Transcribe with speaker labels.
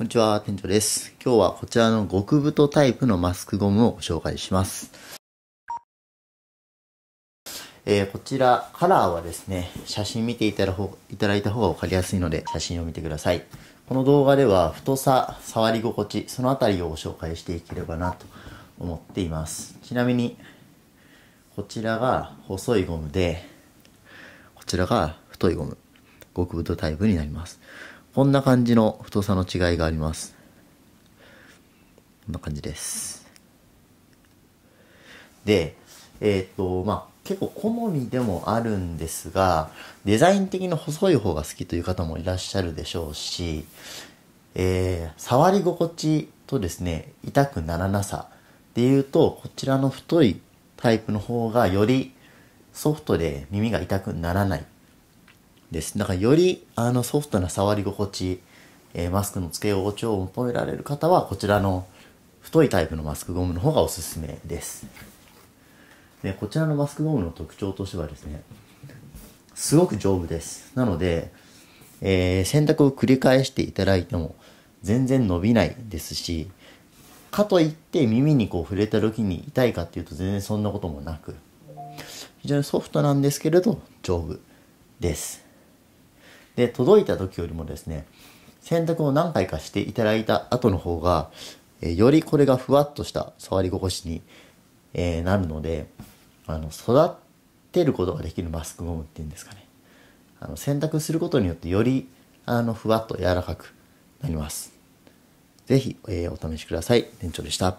Speaker 1: こんにちは、店長です。今日はこちらの極太タイプのマスクゴムをご紹介します。えー、こちら、カラーはですね、写真見ていただいた方がわかりやすいので、写真を見てください。この動画では、太さ、触り心地、そのあたりをご紹介していければなと思っています。ちなみに、こちらが細いゴムで、こちらが太いゴム、極太タイプになります。こんな感じの太さの違いがあります。こんな感じです。で、えっ、と、まあ、結構好みでもあるんですが、デザイン的に細い方が好きという方もいらっしゃるでしょうし、えー、触り心地とですね、痛くならなさで言うと、こちらの太いタイプの方がよりソフトで耳が痛くならないです。だからよりあのソフトな触り心地、えー、マスクの付け心地を求められる方は、こちらの太いタイプのマスクゴムの方がおすすめです。で、こちらのマスクゴムの特徴としてはですね、すごく丈夫です。なので、えー、洗濯を繰り返していただいても全然伸びないですし、かといって耳にこう触れた時に痛いかっていうと全然そんなこともなく、
Speaker 2: 非常にソフトなんですけれど
Speaker 1: 丈夫です。で、届いた時よりもですね、洗濯を何回かしていただいた後の方が、えー、よりこれがふわっとした触り心地に、えー、なるので、あの、育てることができるマスクゴムっていうんですかね。あの、洗濯することによってより、あの、ふわっと柔らかくなります。是非えー、お試しください。店長でした。